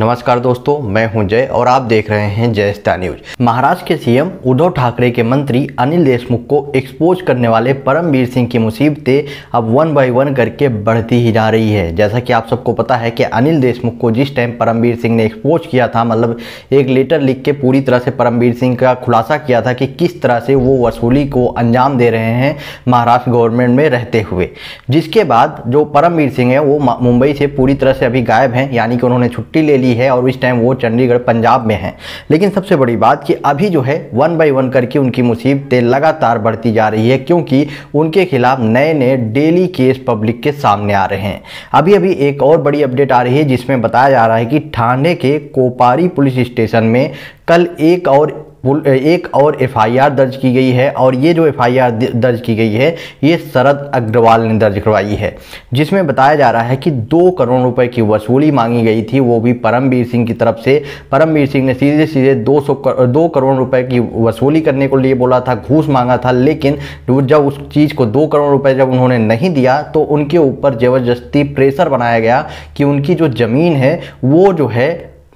नमस्कार दोस्तों मैं हूं जय और आप देख रहे हैं जय स्टा न्यूज महाराष्ट्र के सीएम उद्धव ठाकरे के मंत्री अनिल देशमुख को एक्सपोज करने वाले परमवीर सिंह की मुसीबतें अब वन बाय वन करके बढ़ती ही जा रही है जैसा कि आप सबको पता है कि अनिल देशमुख को जिस टाइम परमवीर सिंह ने एक्सपोज किया था मतलब एक लेटर लिख के पूरी तरह से परमवीर सिंह का खुलासा किया था कि किस तरह से वो वसूली को अंजाम दे रहे हैं महाराष्ट्र गवर्नमेंट में रहते हुए जिसके बाद जो परमवीर सिंह है वो मुंबई से पूरी तरह से अभी गायब हैं यानी कि उन्होंने छुट्टी ले ली भी है और इस टाइम वो चंडीगढ़ पंजाब में है लेकिन सबसे बड़ी बात कि अभी जो है वन बाई वन करके उनकी मुसीबतें लगातार बढ़ती जा रही है क्योंकि उनके खिलाफ नए नए डेली केस पब्लिक के सामने आ रहे हैं अभी अभी एक और बड़ी अपडेट आ रही है जिसमें बताया जा रहा है कि ठाणे के कोपारी पुलिस स्टेशन में कल एक और एक और एफआईआर दर्ज की गई है और ये जो एफआईआर दर्ज की गई है ये शरद अग्रवाल ने दर्ज करवाई है जिसमें बताया जा रहा है कि दो करोड़ रुपए की वसूली मांगी गई थी वो भी परमवीर सिंह की तरफ से परमवीर सिंह ने सीधे सीधे दो सौ कर, दो करोड़ रुपए की वसूली करने को लिए बोला था घूस मांगा था लेकिन जब उस चीज़ को दो करोड़ रुपए जब उन्होंने नहीं दिया तो उनके ऊपर ज़बरदस्ती प्रेशर बनाया गया कि उनकी जो ज़मीन है वो जो है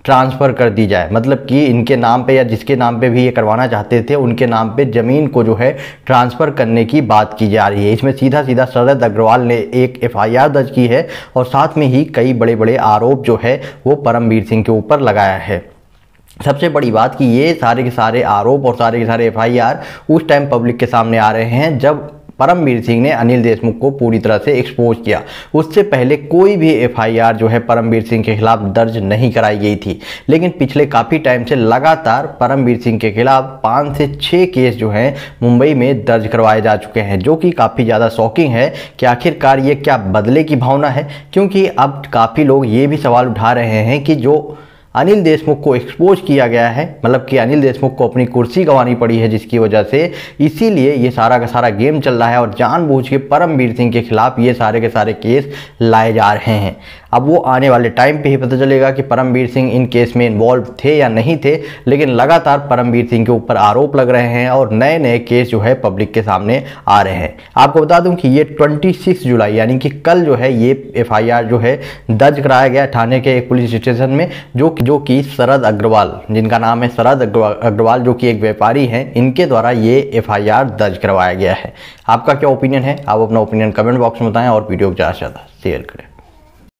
ट्रांसफ़र कर दी जाए मतलब कि इनके नाम पे या जिसके नाम पे भी ये करवाना चाहते थे उनके नाम पे ज़मीन को जो है ट्रांसफ़र करने की बात की जा रही है इसमें सीधा सीधा शरद अग्रवाल ने एक एफआईआर दर्ज की है और साथ में ही कई बड़े बड़े आरोप जो है वो परमवीर सिंह के ऊपर लगाया है सबसे बड़ी बात कि ये सारे के सारे आरोप और सारे के सारे एफआईआर उस टाइम पब्लिक के सामने आ रहे हैं जब परमवीर सिंह ने अनिल देशमुख को पूरी तरह से एक्सपोज किया उससे पहले कोई भी एफआईआर जो है परमवीर सिंह के खिलाफ दर्ज नहीं कराई गई थी लेकिन पिछले काफ़ी टाइम से लगातार परमवीर सिंह के खिलाफ पाँच से छः केस जो हैं मुंबई में दर्ज करवाए जा चुके हैं जो कि काफ़ी ज़्यादा शॉकिंग है कि आखिरकार ये क्या बदले की भावना है क्योंकि अब काफ़ी लोग ये भी सवाल उठा रहे हैं कि जो अनिल देशमुख को एक्सपोज किया गया है मतलब कि अनिल देशमुख को अपनी कुर्सी गंवानी पड़ी है जिसकी वजह से इसीलिए ये सारा का सारा गेम चल रहा है और जानबूझ के परमवीर सिंह के खिलाफ ये सारे के सारे केस लाए जा रहे हैं अब वो आने वाले टाइम पे ही पता चलेगा कि परमवीर सिंह इन केस में इन्वॉल्व थे या नहीं थे लेकिन लगातार परमवीर सिंह के ऊपर आरोप लग रहे हैं और नए नए केस जो है पब्लिक के सामने आ रहे हैं आपको बता दूं कि ये 26 जुलाई यानी कि कल जो है ये एफआईआर जो है दर्ज कराया गया थाने के एक पुलिस स्टेशन में जो जो कि शरद अग्रवाल जिनका नाम है शरद अग्रवाल जो कि एक व्यापारी हैं इनके द्वारा ये एफ दर्ज करवाया गया है आपका क्या ओपिनियन है आप अपना ओपिनियन कमेंट बॉक्स में बताएं और वीडियो को ज़्यादा से ज़्यादा शेयर करें